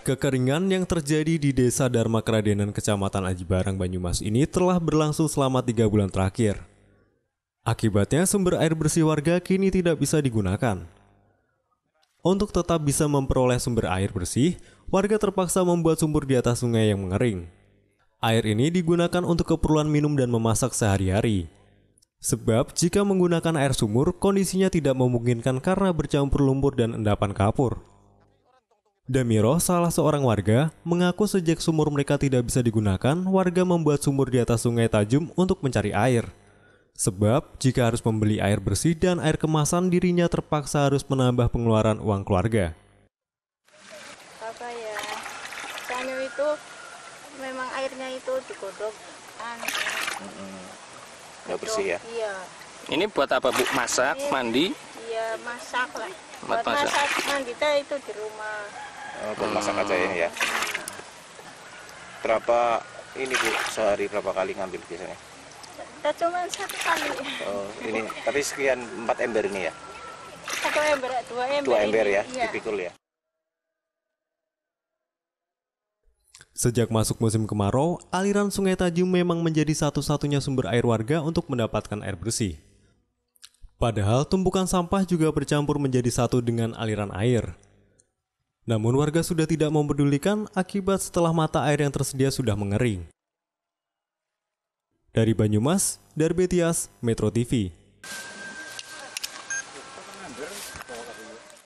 Kekeringan yang terjadi di Desa Dharma Keradenan Kecamatan Aji Barang Banyumas ini telah berlangsung selama tiga bulan terakhir. Akibatnya sumber air bersih warga kini tidak bisa digunakan. Untuk tetap bisa memperoleh sumber air bersih, warga terpaksa membuat sumur di atas sungai yang mengering. Air ini digunakan untuk keperluan minum dan memasak sehari-hari. Sebab jika menggunakan air sumur, kondisinya tidak memungkinkan karena bercampur lumpur dan endapan kapur. Damiro, salah seorang warga, mengaku sejak sumur mereka tidak bisa digunakan, warga membuat sumur di atas sungai Tajum untuk mencari air. Sebab, jika harus membeli air bersih dan air kemasan, dirinya terpaksa harus menambah pengeluaran uang keluarga. Apa ya? Tanyo itu memang airnya itu digodok. Mm -hmm. bersih ya? Iya. Ini buat apa bu? Masak, Ini, iya. mandi? Iya masak lah. Buat masak. masak mandi itu di rumah. Eh, buat masak aja ya, ya. Berapa ini bu sehari berapa kali ngambil biasanya? Tidak cuma satu kali. Oh, ini tapi sekian empat ember ini ya? Satu ember, dua ember. Dua ember ini, ya, iya. dipikul ya. Sejak masuk musim kemarau, aliran Sungai Tajum memang menjadi satu-satunya sumber air warga untuk mendapatkan air bersih. Padahal tumpukan sampah juga bercampur menjadi satu dengan aliran air. Namun warga sudah tidak mempedulikan akibat setelah mata air yang tersedia sudah mengering. Dari Banyumas, Darbetias, Metro TV.